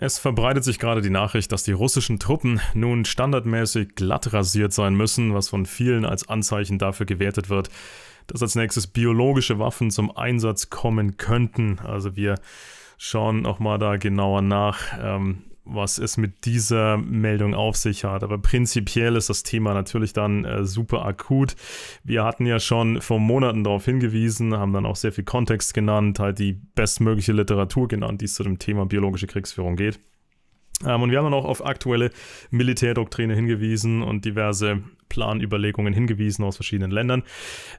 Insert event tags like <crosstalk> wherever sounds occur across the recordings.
Es verbreitet sich gerade die Nachricht, dass die russischen Truppen nun standardmäßig glatt rasiert sein müssen, was von vielen als Anzeichen dafür gewertet wird, dass als nächstes biologische Waffen zum Einsatz kommen könnten. Also wir schauen nochmal da genauer nach. Ähm, was es mit dieser Meldung auf sich hat. Aber prinzipiell ist das Thema natürlich dann äh, super akut. Wir hatten ja schon vor Monaten darauf hingewiesen, haben dann auch sehr viel Kontext genannt, halt die bestmögliche Literatur genannt, die es zu dem Thema biologische Kriegsführung geht. Ähm, und wir haben dann auch auf aktuelle Militärdoktrine hingewiesen und diverse Planüberlegungen hingewiesen aus verschiedenen Ländern.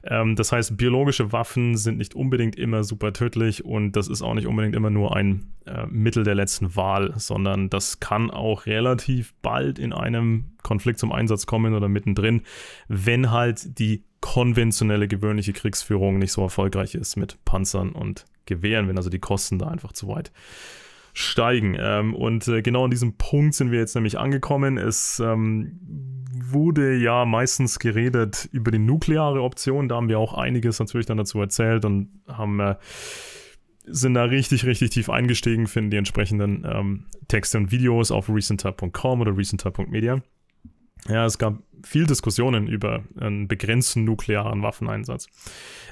Ähm, das heißt, biologische Waffen sind nicht unbedingt immer super tödlich und das ist auch nicht unbedingt immer nur ein äh, Mittel der letzten Wahl, sondern das kann auch relativ bald in einem Konflikt zum Einsatz kommen oder mittendrin, wenn halt die konventionelle gewöhnliche Kriegsführung nicht so erfolgreich ist mit Panzern und Gewehren, wenn also die Kosten da einfach zu weit äh, steigen. Ähm, und äh, genau an diesem Punkt sind wir jetzt nämlich angekommen. Es ähm, wurde ja meistens geredet über die nukleare Option. Da haben wir auch einiges natürlich dann dazu erzählt und haben äh, sind da richtig, richtig tief eingestiegen, finden die entsprechenden ähm, Texte und Videos auf recenter.com oder recenter.media. Ja, es gab viel Diskussionen über einen begrenzten nuklearen Waffeneinsatz.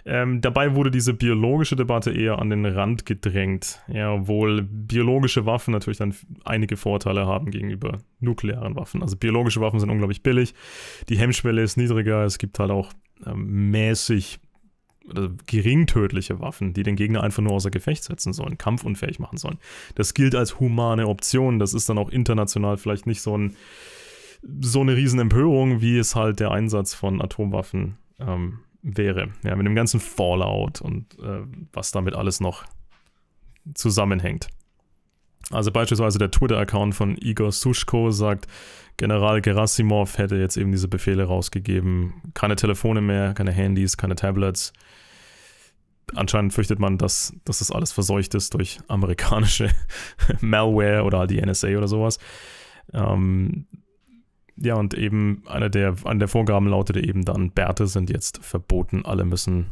Ähm, dabei wurde diese biologische Debatte eher an den Rand gedrängt, ja, obwohl biologische Waffen natürlich dann einige Vorteile haben gegenüber nuklearen Waffen. Also biologische Waffen sind unglaublich billig, die Hemmschwelle ist niedriger, es gibt halt auch ähm, mäßig oder geringtödliche Waffen, die den Gegner einfach nur außer Gefecht setzen sollen, kampfunfähig machen sollen. Das gilt als humane Option. Das ist dann auch international vielleicht nicht so ein so eine Riesenempörung, wie es halt der Einsatz von Atomwaffen ähm, wäre. Ja, mit dem ganzen Fallout und äh, was damit alles noch zusammenhängt. Also beispielsweise der Twitter-Account von Igor Sushko sagt, General Gerasimov hätte jetzt eben diese Befehle rausgegeben. Keine Telefone mehr, keine Handys, keine Tablets. Anscheinend fürchtet man, dass, dass das alles verseucht ist durch amerikanische <laughs> Malware oder halt die NSA oder sowas. Ähm, ja, und eben eine der, eine der Vorgaben lautete eben dann, Bärte sind jetzt verboten, alle müssen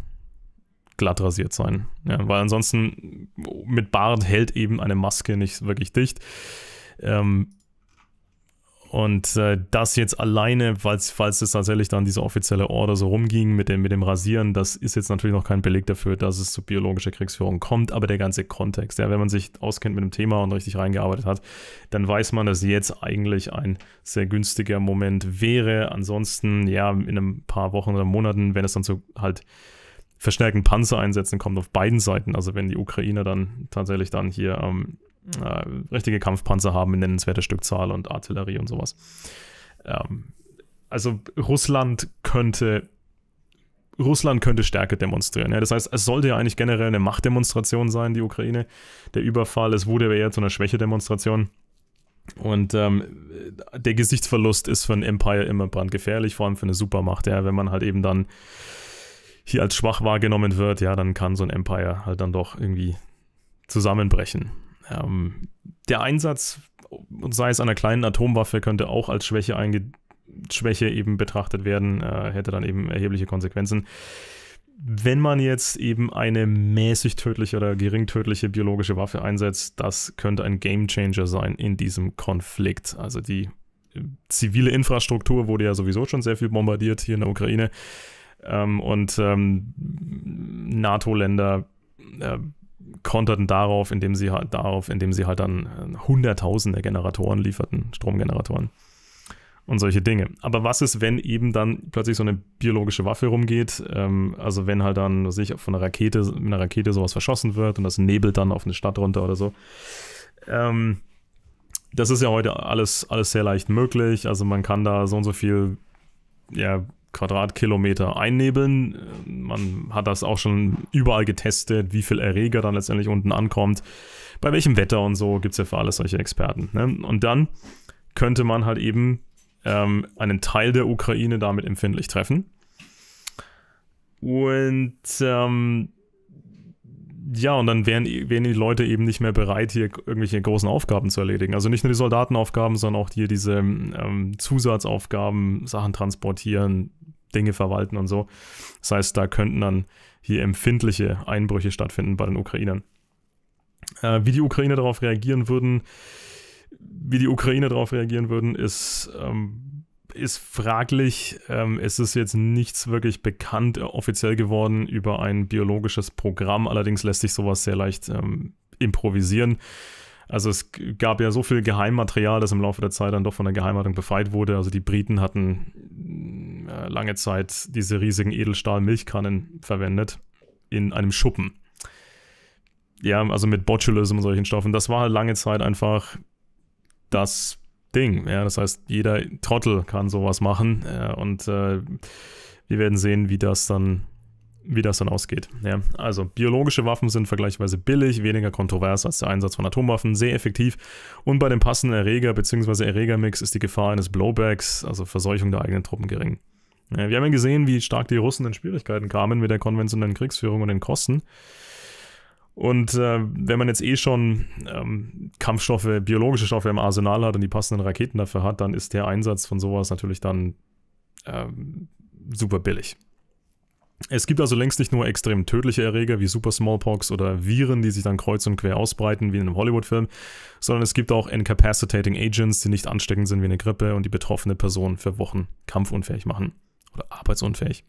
glatt rasiert sein. Ja, weil ansonsten mit Bart hält eben eine Maske nicht wirklich dicht. Ähm, und äh, das jetzt alleine, falls, falls es tatsächlich dann diese offizielle Order so rumging mit dem, mit dem Rasieren, das ist jetzt natürlich noch kein Beleg dafür, dass es zu biologischer Kriegsführung kommt, aber der ganze Kontext, ja, wenn man sich auskennt mit dem Thema und richtig reingearbeitet hat, dann weiß man, dass jetzt eigentlich ein sehr günstiger Moment wäre. Ansonsten, ja, in ein paar Wochen oder Monaten, wenn es dann so halt verstärkten Panzereinsätzen kommt auf beiden Seiten, also wenn die Ukrainer dann tatsächlich dann hier ähm, äh, richtige Kampfpanzer haben in nennenswerter Stückzahl und Artillerie und sowas. Ähm, also Russland könnte Russland könnte Stärke demonstrieren. Ja, das heißt, es sollte ja eigentlich generell eine Machtdemonstration sein, die Ukraine. Der Überfall, es wurde eher zu einer Schwächedemonstration. Und ähm, der Gesichtsverlust ist für ein Empire immer brandgefährlich, vor allem für eine Supermacht. Ja, wenn man halt eben dann hier als schwach wahrgenommen wird, ja, dann kann so ein Empire halt dann doch irgendwie zusammenbrechen. Ähm, der Einsatz, sei es einer kleinen Atomwaffe, könnte auch als Schwäche, Schwäche eben betrachtet werden, äh, hätte dann eben erhebliche Konsequenzen. Wenn man jetzt eben eine mäßig tödliche oder gering tödliche biologische Waffe einsetzt, das könnte ein Gamechanger sein in diesem Konflikt. Also die äh, zivile Infrastruktur wurde ja sowieso schon sehr viel bombardiert hier in der Ukraine. Ähm, und ähm, NATO-Länder äh, konterten darauf, indem sie halt darauf, indem sie halt dann äh, hunderttausende Generatoren lieferten, Stromgeneratoren und solche Dinge. Aber was ist, wenn eben dann plötzlich so eine biologische Waffe rumgeht? Ähm, also wenn halt dann, was ich, von einer Rakete, mit einer Rakete sowas verschossen wird und das nebelt dann auf eine Stadt runter oder so. Ähm, das ist ja heute alles, alles sehr leicht möglich. Also man kann da so und so viel ja, Quadratkilometer einnebeln. Man hat das auch schon überall getestet, wie viel Erreger dann letztendlich unten ankommt, bei welchem Wetter und so gibt es ja für alles solche Experten. Ne? Und dann könnte man halt eben ähm, einen Teil der Ukraine damit empfindlich treffen. Und ähm, ja, und dann wären, wären die Leute eben nicht mehr bereit, hier irgendwelche großen Aufgaben zu erledigen. Also nicht nur die Soldatenaufgaben, sondern auch hier diese ähm, Zusatzaufgaben, Sachen transportieren, Dinge verwalten und so. Das heißt, da könnten dann hier empfindliche Einbrüche stattfinden bei den Ukrainern. Äh, wie die Ukrainer darauf reagieren würden, wie die Ukrainer darauf reagieren würden, ist, ähm, ist fraglich. Ähm, es ist jetzt nichts wirklich bekannt, äh, offiziell geworden über ein biologisches Programm. Allerdings lässt sich sowas sehr leicht ähm, improvisieren. Also es gab ja so viel Geheimmaterial, das im Laufe der Zeit dann doch von der Geheimhaltung befreit wurde. Also die Briten hatten äh, lange Zeit diese riesigen Edelstahl-Milchkannen verwendet in einem Schuppen. Ja, also mit Botulism und solchen Stoffen. Das war halt lange Zeit einfach das Ding. Ja, das heißt, jeder Trottel kann sowas machen ja, äh, und äh, wir werden sehen, wie das dann wie das dann ausgeht. Ja, also biologische Waffen sind vergleichsweise billig, weniger kontrovers als der Einsatz von Atomwaffen, sehr effektiv und bei dem passenden Erreger bzw. Erregermix ist die Gefahr eines Blowbacks, also Verseuchung der eigenen Truppen gering. Wir haben ja gesehen, wie stark die Russen in Schwierigkeiten kamen mit der konventionellen Kriegsführung und den Kosten. Und äh, wenn man jetzt eh schon ähm, Kampfstoffe, biologische Stoffe im Arsenal hat und die passenden Raketen dafür hat, dann ist der Einsatz von sowas natürlich dann ähm, super billig. Es gibt also längst nicht nur extrem tödliche Erreger wie Super Smallpox oder Viren, die sich dann kreuz und quer ausbreiten wie in einem Hollywood-Film, sondern es gibt auch Incapacitating Agents, die nicht ansteckend sind wie eine Grippe und die betroffene Person für Wochen kampfunfähig machen oder arbeitsunfähig.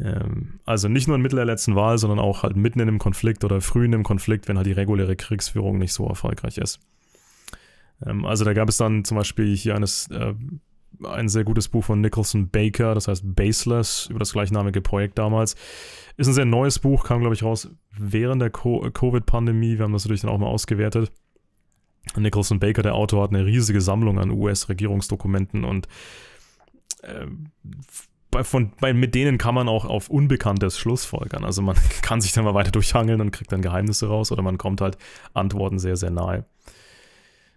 Ähm, also nicht nur in Mittel der letzten Wahl, sondern auch halt mitten in einem Konflikt oder früh in einem Konflikt, wenn halt die reguläre Kriegsführung nicht so erfolgreich ist. Ähm, also da gab es dann zum Beispiel hier eines, äh, ein sehr gutes Buch von Nicholson Baker, das heißt Baseless, über das gleichnamige Projekt damals. Ist ein sehr neues Buch, kam glaube ich raus während der Covid-Pandemie. Wir haben das natürlich dann auch mal ausgewertet. Nicholson Baker, der Autor, hat eine riesige Sammlung an US-Regierungsdokumenten und ähm, bei, von, bei, mit denen kann man auch auf Unbekanntes schlussfolgern. Also man <laughs> kann sich dann mal weiter durchhangeln und kriegt dann Geheimnisse raus oder man kommt halt Antworten sehr, sehr nahe.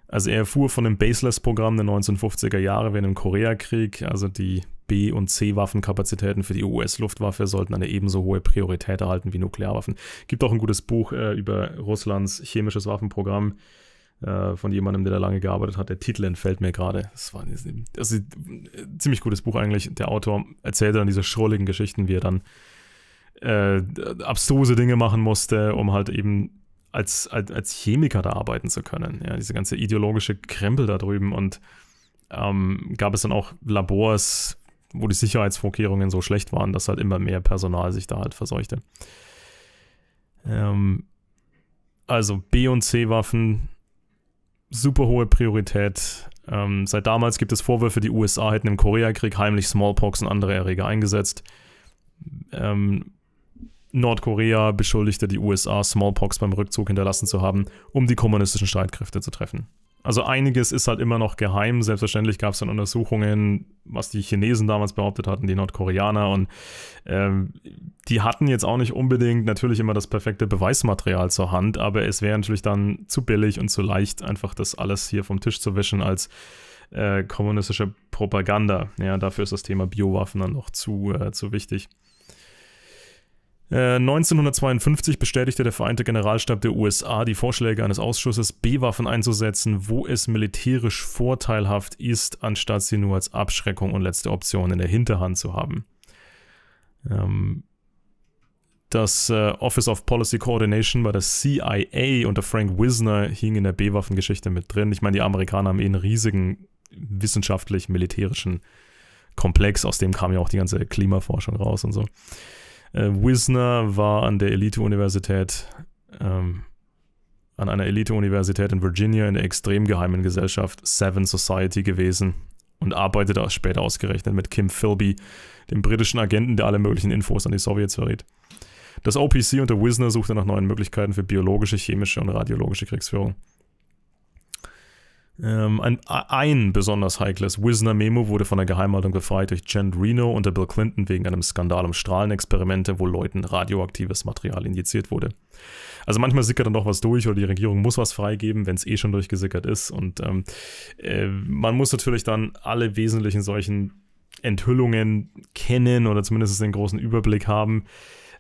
Also er erfuhr von dem Baseless-Programm der 1950er Jahre während dem Koreakrieg. Also die B- und C-Waffenkapazitäten für die US-Luftwaffe sollten eine ebenso hohe Priorität erhalten wie Nuklearwaffen. Gibt auch ein gutes Buch äh, über Russlands chemisches Waffenprogramm. Äh, von jemandem, der da lange gearbeitet hat. Der Titel entfällt mir gerade. Das war ein, das ist ein ziemlich gutes Buch eigentlich. Der Autor erzählt dann diese schrulligen Geschichten, wie er dann äh, abstruse Dinge machen musste, um halt eben als, als, als Chemiker da arbeiten zu können. Ja, diese ganze ideologische Krempel da drüben und ähm, gab es dann auch Labors, wo die Sicherheitsvorkehrungen so schlecht waren, dass halt immer mehr Personal sich da halt verseuchte. Ähm, also B- und C-Waffen super hohe Priorität. Ähm, seit damals gibt es Vorwürfe, die USA hätten im Koreakrieg heimlich Smallpox und andere Erreger eingesetzt. Ähm, Nordkorea beschuldigte die USA, Smallpox beim Rückzug hinterlassen zu haben, um die kommunistischen Streitkräfte zu treffen also einiges ist halt immer noch geheim. Selbstverständlich gab es dann Untersuchungen, was die Chinesen damals behauptet hatten, die Nordkoreaner. Und ähm, die hatten jetzt auch nicht unbedingt natürlich immer das perfekte Beweismaterial zur Hand, aber es wäre natürlich dann zu billig und zu leicht, einfach das alles hier vom Tisch zu wischen als äh, kommunistische Propaganda. Ja, dafür ist das Thema Biowaffen dann noch zu, äh, zu wichtig. 1952 äh, bestätigte der Vereinte Generalstab der USA die Vorschläge eines Ausschusses, B-Waffen einzusetzen, wo es militärisch vorteilhaft ist, anstatt sie nur als Abschreckung und letzte Option in der Hinterhand zu haben. Ähm, das äh, Office of Policy Coordination bei der CIA unter Frank Wisner hing in der B-Waffengeschichte mit drin. Ich meine, die Amerikaner haben eh einen riesigen wissenschaftlich-militärischen Komplex, aus dem kam ja auch die ganze Klimaforschung raus und so. Äh, Wisner war an der Elite-Universität, ähm, an einer Elite-Universität in Virginia in der extrem geheimen Gesellschaft Seven Society gewesen und arbeitete auch später ausgerechnet mit Kim Philby, dem britischen Agenten, der alle möglichen Infos an die Sowjets verriet. Das OPC unter Wisner suchte nach neuen Möglichkeiten für biologische, chemische und radiologische Kriegsführung. Ähm, ein, ein, besonders heikles Wisner-Memo wurde von der Geheimhaltung befreit durch Jen Reno unter Bill Clinton wegen einem Skandal um Strahlenexperimente, wo Leuten radioaktives Material injiziert wurde. Also manchmal sickert dann doch was durch oder die Regierung muss was freigeben, wenn es eh schon durchgesickert ist. Und ähm, äh, man muss natürlich dann alle wesentlichen solchen Enthüllungen kennen oder zumindest den großen Überblick haben.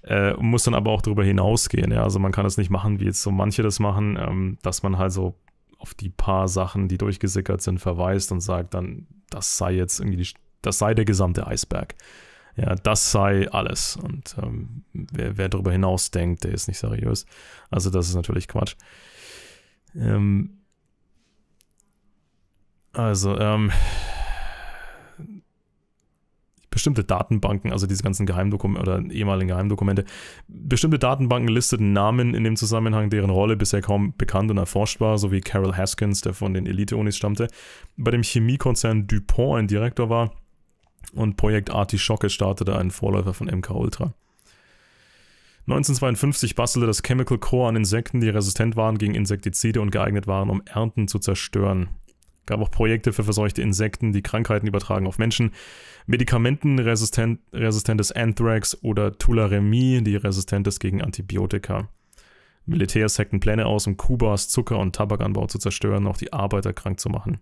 Äh, muss dann aber auch darüber hinausgehen. Ja? Also man kann das nicht machen, wie jetzt so manche das machen, ähm, dass man halt so auf die paar Sachen, die durchgesickert sind, verweist und sagt dann, das sei jetzt irgendwie, die, das sei der gesamte Eisberg. Ja, das sei alles. Und ähm, wer, wer darüber hinaus denkt, der ist nicht seriös. Also das ist natürlich Quatsch. Ähm, also, ähm, bestimmte Datenbanken, also diese ganzen Geheimdokumente oder ehemaligen Geheimdokumente, bestimmte Datenbanken listeten Namen in dem Zusammenhang, deren Rolle bisher kaum bekannt und erforscht war, sowie Carol Haskins, der von den Elite-Unis stammte, bei dem Chemiekonzern DuPont ein Direktor war und Projekt Artischocke startete, einen Vorläufer von MK Ultra. 1952 bastelte das Chemical Core an Insekten, die resistent waren gegen Insektizide und geeignet waren, um Ernten zu zerstören. Gab auch Projekte für verseuchte Insekten, die Krankheiten übertragen auf Menschen. Medikamentenresistentes Anthrax oder Tularemie, die resistent ist gegen Antibiotika. Militärs hackten Pläne aus, um Kubas Zucker- und Tabakanbau zu zerstören, auch die Arbeiter krank zu machen.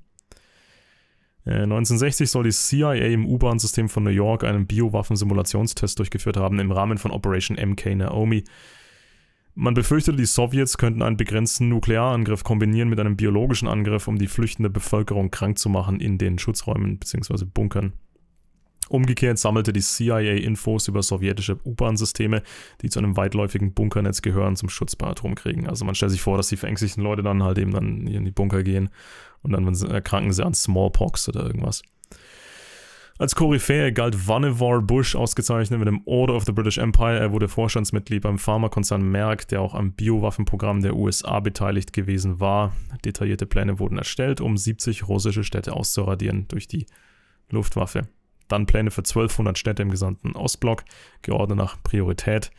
1960 äh, soll die CIA im U-Bahn-System von New York einen Biowaffensimulationstest durchgeführt haben im Rahmen von Operation MK Naomi. Man befürchtete, die Sowjets könnten einen begrenzten Nuklearangriff kombinieren mit einem biologischen Angriff, um die flüchtende Bevölkerung krank zu machen in den Schutzräumen bzw. Bunkern. Umgekehrt sammelte die CIA Infos über sowjetische U-Bahn-Systeme, die zu einem weitläufigen Bunkernetz gehören, zum Schutz bei Atomkriegen. Also man stellt sich vor, dass die verängstigten Leute dann halt eben dann in die Bunker gehen und dann erkranken sie an Smallpox oder irgendwas. Als Koryphäe galt Vannevar Bush ausgezeichnet mit dem Order of the British Empire. Er wurde Vorstandsmitglied beim Pharmakonzern Merck, der auch am Biowaffenprogramm der USA beteiligt gewesen war. Detaillierte Pläne wurden erstellt, um 70 russische Städte auszuradieren durch die Luftwaffe. Dann Pläne für 1200 Städte im gesamten Ostblock, geordnet nach Priorität.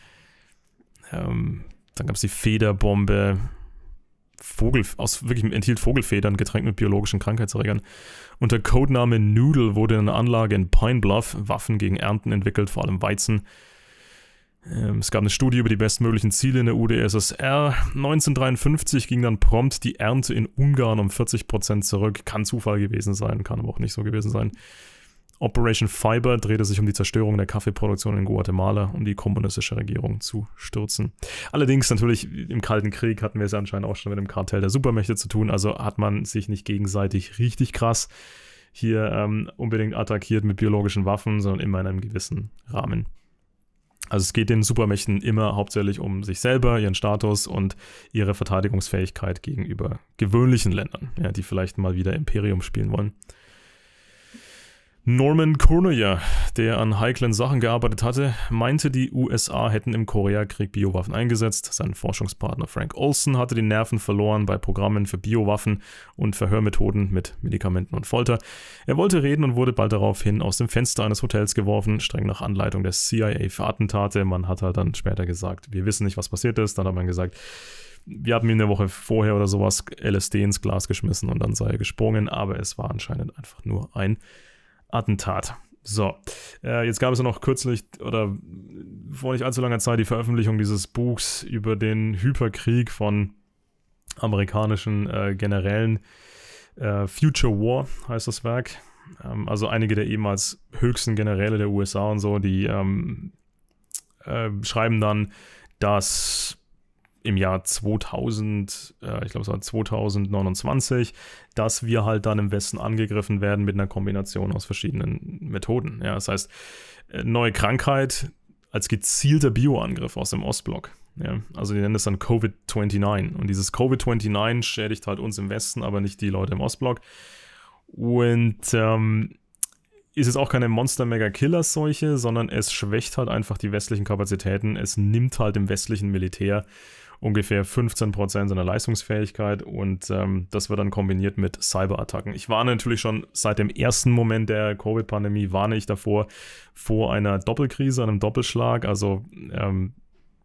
Ähm, dann gab es die Federbombe, Vogel, aus wirklich enthielt Vogelfedern getränkt mit biologischen Krankheitserregern. Unter Codename Noodle wurde eine Anlage in Pine Bluff Waffen gegen Ernten entwickelt, vor allem Weizen. Ähm, es gab eine Studie über die bestmöglichen Ziele in der UdSSR. 1953 ging dann prompt die Ernte in Ungarn um 40% zurück. Kann Zufall gewesen sein, kann aber auch nicht so gewesen sein. Operation Fiber drehte sich um die Zerstörung der Kaffeeproduktion in Guatemala, um die kommunistische Regierung zu stürzen. Allerdings natürlich im Kalten Krieg hatten wir es anscheinend auch schon mit dem Kartell der Supermächte zu tun, also hat man sich nicht gegenseitig richtig krass hier ähm, unbedingt attackiert mit biologischen Waffen, sondern immer in einem gewissen Rahmen. Also es geht den Supermächten immer hauptsächlich um sich selber, ihren Status und ihre Verteidigungsfähigkeit gegenüber gewöhnlichen Ländern, ja, die vielleicht mal wieder Imperium spielen wollen. Norman Cornoyer, der an heiklen Sachen gearbeitet hatte, meinte, die USA hätten im Koreakrieg Biowaffen eingesetzt. Sein Forschungspartner Frank Olson hatte die Nerven verloren bei Programmen für Biowaffen und Verhörmethoden mit Medikamenten und Folter. Er wollte reden und wurde bald daraufhin aus dem Fenster eines Hotels geworfen, streng nach Anleitung der CIA für Attentate. Man hat halt dann später gesagt, wir wissen nicht, was passiert ist. Dann hat man gesagt, wir hatten ihm eine Woche vorher oder sowas LSD ins Glas geschmissen und dann sei er gesprungen, aber es war anscheinend einfach nur ein Attentat. So, äh, jetzt gab es ja noch kürzlich oder vor nicht allzu langer Zeit die Veröffentlichung dieses Buchs über den Hyperkrieg von amerikanischen äh, Generälen. Äh, Future War heißt das Werk. Ähm, also einige der ehemals höchsten Generäle der USA und so, die ähm, äh, schreiben dann, dass im Jahr 2000, äh, ich glaube es war 2029, dass wir halt dann im Westen angegriffen werden mit einer Kombination aus verschiedenen Methoden. Ja, das heißt, äh, neue Krankheit als gezielter Bioangriff aus dem Ostblock. Ja, also die nennen das dann Covid-29. Und dieses Covid-29 schädigt halt uns im Westen, aber nicht die Leute im Ostblock. Und ähm, ist jetzt auch keine Monster-Mega-Killer-Seuche, sondern es schwächt halt einfach die westlichen Kapazitäten. Es nimmt halt im westlichen Militär ungefähr 15% Prozent seiner Leistungsfähigkeit und ähm, das wird dann kombiniert mit Cyberattacken. Ich warne natürlich schon seit dem ersten Moment der Covid-Pandemie, warne ich davor, vor einer Doppelkrise, einem Doppelschlag. Also ähm,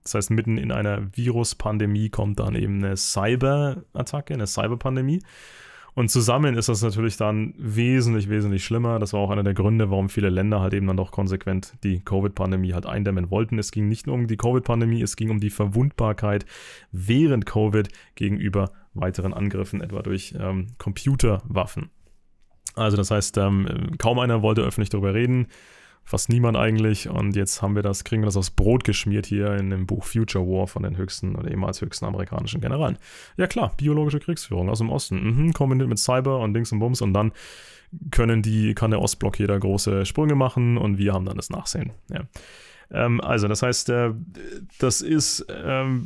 das heißt, mitten in einer Virus-Pandemie kommt dann eben eine Cyber-Attacke, eine cyber pandemie und zusammen ist das natürlich dann wesentlich, wesentlich schlimmer. Das war auch einer der Gründe, warum viele Länder halt eben dann doch konsequent die Covid-Pandemie halt eindämmen wollten. Es ging nicht nur um die Covid-Pandemie, es ging um die Verwundbarkeit während Covid gegenüber weiteren Angriffen, etwa durch ähm, Computerwaffen. Also das heißt, ähm, kaum einer wollte öffentlich darüber reden fast niemand eigentlich. Und jetzt haben wir das, kriegen wir das aufs Brot geschmiert hier in dem Buch Future War von den höchsten oder ehemals höchsten amerikanischen Generalen. Ja klar, biologische Kriegsführung aus dem Osten. Mhm, kombiniert mit Cyber und Dings und Bums und dann können die, kann der Ostblock jeder große Sprünge machen und wir haben dann das Nachsehen. Ja. Ähm, also, das heißt, äh, das ist ähm,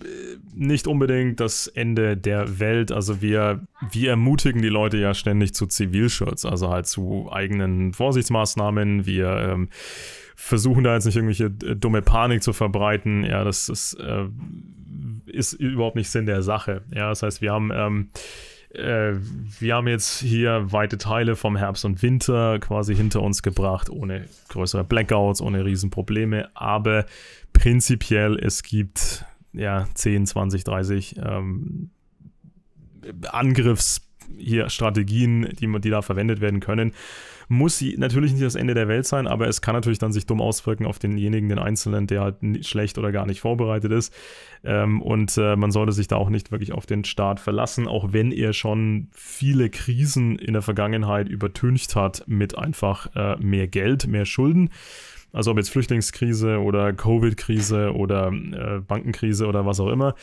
nicht unbedingt das Ende der Welt. Also, wir, wir ermutigen die Leute ja ständig zu Zivilschutz, also halt zu eigenen Vorsichtsmaßnahmen. Wir ähm, versuchen da jetzt nicht irgendwelche äh, dumme Panik zu verbreiten. Ja, das ist, äh, ist überhaupt nicht Sinn der Sache. Ja, das heißt, wir haben ähm, äh, wir haben jetzt hier weite Teile vom Herbst und Winter quasi hinter uns gebracht, ohne größere Blackouts, ohne Riesenprobleme. Aber prinzipiell, es gibt ja 10, 20, 30 ähm, Angriffs- hier Strategien, die, die da verwendet werden können. Muss natürlich nicht das Ende der Welt sein, aber es kann natürlich dann sich dumm auswirken auf denjenigen, den Einzelnen, der halt schlecht oder gar nicht vorbereitet ist. Ähm, und äh, man sollte sich da auch nicht wirklich auf den Staat verlassen, auch wenn er schon viele Krisen in der Vergangenheit übertüncht hat mit einfach äh, mehr Geld, mehr Schulden. Also ob jetzt Flüchtlingskrise oder Covid-Krise oder äh, Bankenkrise oder was auch immer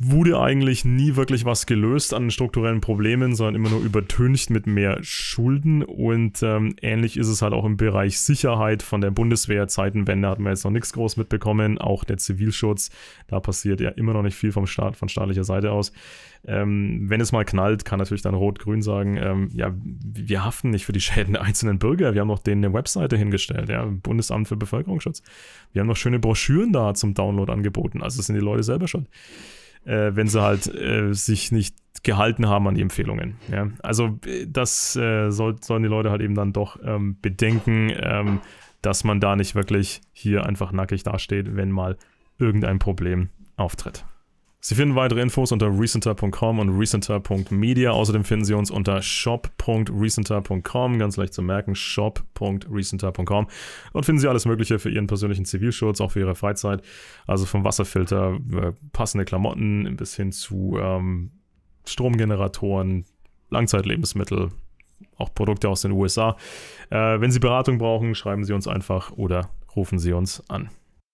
wurde eigentlich nie wirklich was gelöst an strukturellen Problemen, sondern immer nur übertüncht mit mehr Schulden. Und ähm, ähnlich ist es halt auch im Bereich Sicherheit von der Bundeswehr. Zeitenwende hatten wir jetzt noch nichts groß mitbekommen. Auch der Zivilschutz, da passiert ja immer noch nicht viel vom Staat, von staatlicher Seite aus. Ähm, wenn es mal knallt, kann natürlich dann Rot-Grün sagen, ähm, ja, wir haften nicht für die Schäden der einzelnen Bürger. Wir haben noch denen eine Webseite hingestellt, ja, Bundesamt für Bevölkerungsschutz. Wir haben noch schöne Broschüren da zum Download angeboten. Also sind die Leute selber schon äh, wenn sie halt äh, sich nicht gehalten haben an die Empfehlungen. Ja? Also äh, das äh, soll, sollen die Leute halt eben dann doch ähm, bedenken, ähm, dass man da nicht wirklich hier einfach nackig dasteht, wenn mal irgendein Problem auftritt. Sie finden weitere Infos unter recenter.com und recenter.media. Außerdem finden Sie uns unter shop.recenter.com, ganz leicht zu merken, shop.recenter.com. Dort finden Sie alles Mögliche für Ihren persönlichen Zivilschutz, auch für Ihre Freizeit. Also vom Wasserfilter, äh, passende Klamotten bis hin zu ähm, Stromgeneratoren, Langzeitlebensmittel, auch Produkte aus den USA. Äh, wenn Sie Beratung brauchen, schreiben Sie uns einfach oder rufen Sie uns an.